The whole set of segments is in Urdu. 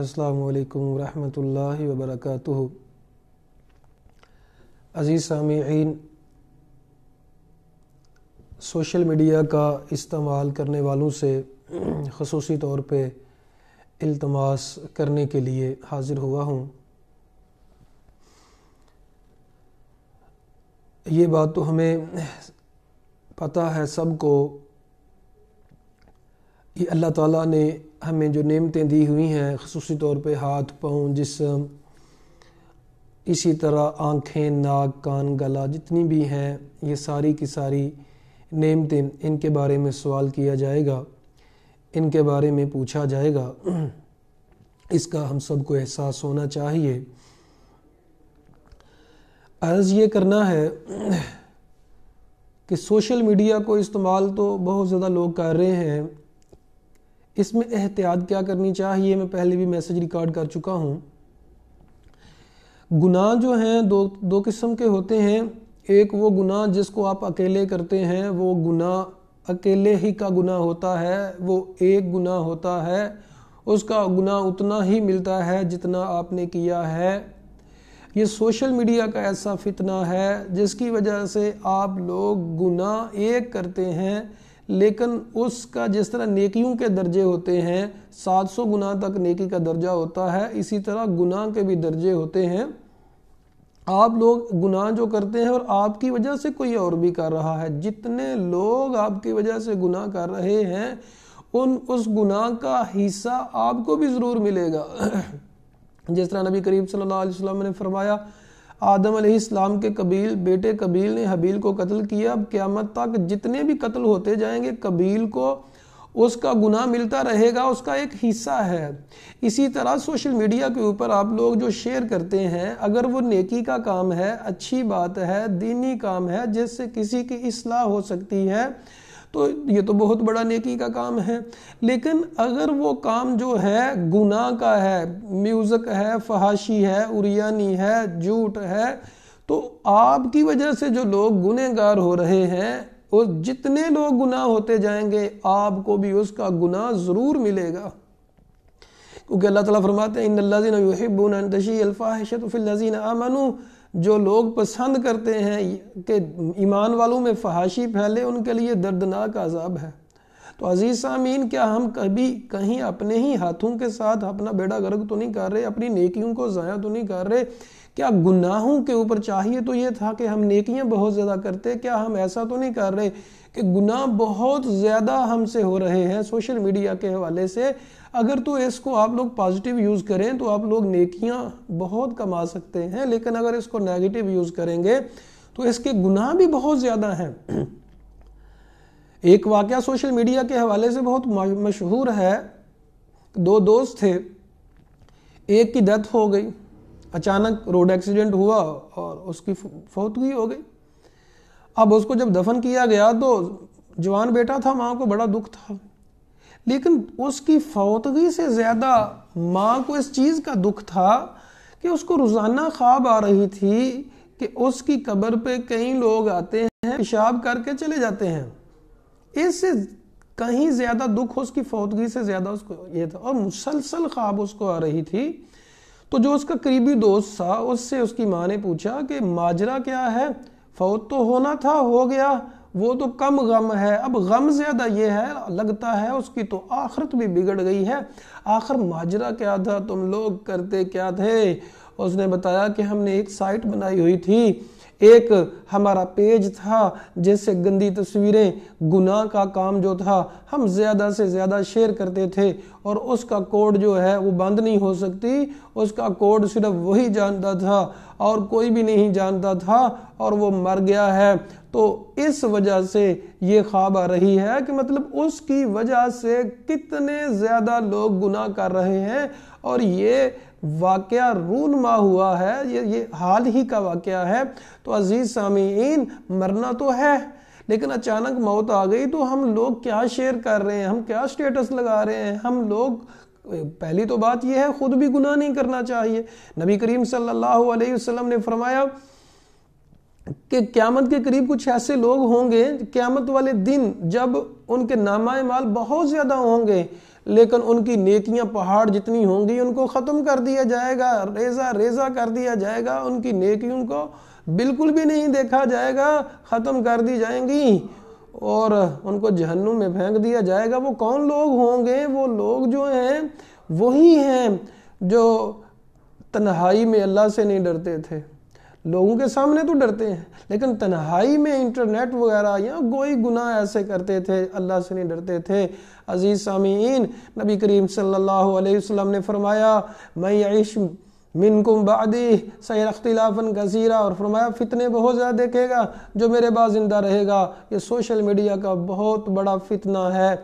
السلام علیکم ورحمۃ اللہ وبرکاتہ عزیز سامعین سوشل میڈیا کا استعمال کرنے والوں سے خصوصی طور پہ التماس کرنے کے لیے حاضر ہوا ہوں یہ بات تو ہمیں پتہ ہے سب کو اللہ تعالیٰ نے ہمیں جو نعمتیں دی ہوئی ہیں خصوصی طور پہ ہاتھ پاؤں جسم اسی طرح آنکھیں ناک کان گلا جتنی بھی ہیں یہ ساری کی ساری نعمتیں ان کے بارے میں سوال کیا جائے گا ان کے بارے میں پوچھا جائے گا اس کا ہم سب کو احساس ہونا چاہیے عرض یہ کرنا ہے کہ سوشل میڈیا کو استعمال تو بہت زیادہ لوگ کر رہے ہیں اس میں احتیاط کیا کرنی چاہیے میں پہلے بھی میسج ریکارڈ کر چکا ہوں گناہ جو ہیں دو دو قسم کے ہوتے ہیں ایک وہ گناہ جس کو آپ اکیلے کرتے ہیں وہ گناہ اکیلے ہی کا گناہ ہوتا ہے وہ ایک گناہ ہوتا ہے اس کا گناہ اتنا ہی ملتا ہے جتنا آپ نے کیا ہے یہ سوشل میڈیا کا ایسا فتنہ ہے جس کی وجہ سے آپ لوگ گناہ ایک کرتے ہیں لیکن اس کا جس طرح نیکیوں کے درجے ہوتے ہیں سات سو گناہ تک نیکی کا درجہ ہوتا ہے اسی طرح گناہ کے بھی درجے ہوتے ہیں آپ لوگ گناہ جو کرتے ہیں اور آپ کی وجہ سے کوئی اور بھی کر رہا ہے جتنے لوگ آپ کی وجہ سے گناہ کر رہے ہیں ان اس گناہ کا حصہ آپ کو بھی ضرور ملے گا جس طرح نبی کریم صلی اللہ علیہ وسلم نے فرمایا آدم علیہ السلام کے قبیل بیٹے قبیل نے حبیل کو قتل کیا اب قیامت تک جتنے بھی قتل ہوتے جائیں گے قبیل کو اس کا گناہ ملتا رہے گا اس کا ایک حصہ ہے اسی طرح سوشل میڈیا کے اوپر آپ لوگ جو شیئر کرتے ہیں اگر وہ نیکی کا کام ہے اچھی بات ہے دینی کام ہے جس سے کسی کی اصلاح ہو سکتی ہے تو یہ تو بہت بڑا نیکی کا کام ہے لیکن اگر وہ کام جو ہے گناہ کا ہے میوزک ہے فحاشی ہے اریانی ہے جھوٹ ہے تو آپ کی وجہ سے جو لوگ گنہ گار ہو رہے ہیں اور جتنے لوگ گناہ ہوتے جائیں گے آپ کو بھی اس کا گناہ ضرور ملے گا کیونکہ اللہ تعالیٰ فرماتے ہیں ان فی آمنوا جو لوگ پسند کرتے ہیں کہ ایمان والوں میں فحاشی پھیلے ان کے لیے دردناک عذاب ہے تو عزیز سامعین کیا ہم کبھی کہیں اپنے ہی ہاتھوں کے ساتھ اپنا بیڑا گرگ تو نہیں کر رہے اپنی نیکیوں کو ضائع تو نہیں کر رہے کیا گناہوں کے اوپر چاہیے تو یہ تھا کہ ہم نیکیاں بہت زیادہ کرتے کیا ہم ایسا تو نہیں کر رہے کہ گناہ بہت زیادہ ہم سے ہو رہے ہیں سوشل میڈیا کے حوالے سے اگر تو اس کو آپ لوگ پازیٹیو یوز کریں تو آپ لوگ نیکیاں بہت کما سکتے ہیں لیکن اگر اس کو نیگیٹو یوز کریں گے تو اس کے گناہ بھی بہت زیادہ ہیں ایک واقعہ سوشل میڈیا کے حوالے سے بہت مشہور ہے دو دوست تھے ایک کی ڈیتھ ہو گئی اچانک روڈ ایکسیڈنٹ ہوا اور اس کی فوت ہوئی ہو گئی اب اس کو جب دفن کیا گیا تو جوان بیٹا تھا ماں کو بڑا دکھ تھا لیکن اس کی فوتگی سے زیادہ ماں کو اس چیز کا دکھ تھا کہ اس کو روزانہ خواب آ رہی تھی کہ اس کی قبر پہ کئی لوگ آتے ہیں پیشاب کر کے چلے جاتے ہیں اس سے کہیں زیادہ دکھ اس کی فوتگی سے زیادہ اس کو یہ تھا اور مسلسل خواب اس کو آ رہی تھی تو جو اس کا قریبی دوست تھا اس سے اس کی ماں نے پوچھا کہ ماجرہ کیا ہے فوت تو ہونا تھا ہو گیا وہ تو کم غم ہے اب غم زیادہ یہ ہے لگتا ہے اس کی تو آخرت بھی بگڑ گئی ہے آخر ماجرہ کیا تھا تم لوگ کرتے کیا تھے اس نے بتایا کہ ہم نے ایک سائٹ بنائی ہوئی تھی ایک ہمارا پیج تھا جس سے گندی تصویریں گناہ کا کام جو تھا ہم زیادہ سے زیادہ شیئر کرتے تھے اور اس کا کوڈ جو ہے وہ بند نہیں ہو سکتی اس کا کوڈ صرف وہی جانتا تھا اور کوئی بھی نہیں جانتا تھا اور وہ مر گیا ہے تو اس وجہ سے یہ خواب آ رہی ہے کہ مطلب اس کی وجہ سے کتنے زیادہ لوگ گناہ کر رہے ہیں اور یہ واقعہ رونما ہوا ہے یہ حال ہی کا واقعہ ہے تو عزیز سامعین مرنا تو ہے لیکن اچانک موت آ گئی تو ہم لوگ کیا شیئر کر رہے ہیں ہم کیا سٹیٹس لگا رہے ہیں ہم لوگ پہلی تو بات یہ ہے خود بھی گناہ نہیں کرنا چاہیے نبی کریم صلی اللہ علیہ وسلم نے فرمایا کہ قیامت کے قریب کچھ ایسے لوگ ہوں گے قیامت والے دن جب ان کے نامہ مال بہت زیادہ ہوں گے لیکن ان کی نیکیاں پہاڑ جتنی ہوں گی ان کو ختم کر دیا جائے گا ریزہ ریزہ کر دیا جائے گا ان کی نیکیوں کو بالکل بھی نہیں دیکھا جائے گا ختم کر دی جائیں گی اور ان کو جہنم میں پھینک دیا جائے گا وہ کون لوگ ہوں گے وہ لوگ جو ہیں وہی ہیں جو تنہائی میں اللہ سے نہیں ڈرتے تھے لوگوں کے سامنے تو ڈرتے ہیں لیکن تنہائی میں انٹرنیٹ وغیرہ یا گوئی گناہ ایسے کرتے تھے اللہ سے نہیں ڈرتے تھے عزیز سامعین نبی کریم صلی اللہ علیہ وسلم نے فرمایا میں عشم من کم سیر اختلافن کثیرہ اور فرمایا فتنے بہت زیادہ دیکھے گا جو میرے بعد زندہ رہے گا یہ سوشل میڈیا کا بہت بڑا فتنہ ہے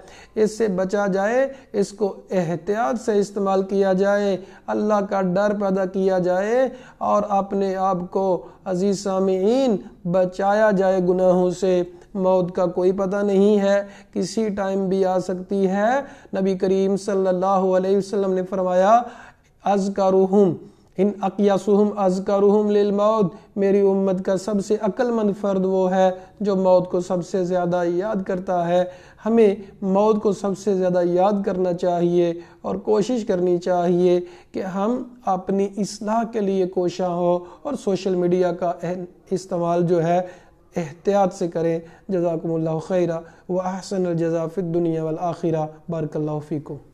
اس سے بچا جائے اس کو احتیاط سے استعمال کیا جائے اللہ کا ڈر پیدا کیا جائے اور اپنے آپ کو عزیز سامعین بچایا جائے گناہوں سے موت کا کوئی پتہ نہیں ہے کسی ٹائم بھی آ سکتی ہے نبی کریم صلی اللہ علیہ وسلم نے فرمایا اذکرہم ان اقسم ازکا للموت موت میری امت کا سب سے عقل مند فرد وہ ہے جو موت کو سب سے زیادہ یاد کرتا ہے ہمیں موت کو سب سے زیادہ یاد کرنا چاہیے اور کوشش کرنی چاہیے کہ ہم اپنی اصلاح کے لیے کوشاں ہوں اور سوشل میڈیا کا استعمال جو ہے احتیاط سے کریں جزاکم اللہ خیرہ و احسن الجزا فی الدنیا والآخرہ بارک اللہ فیکم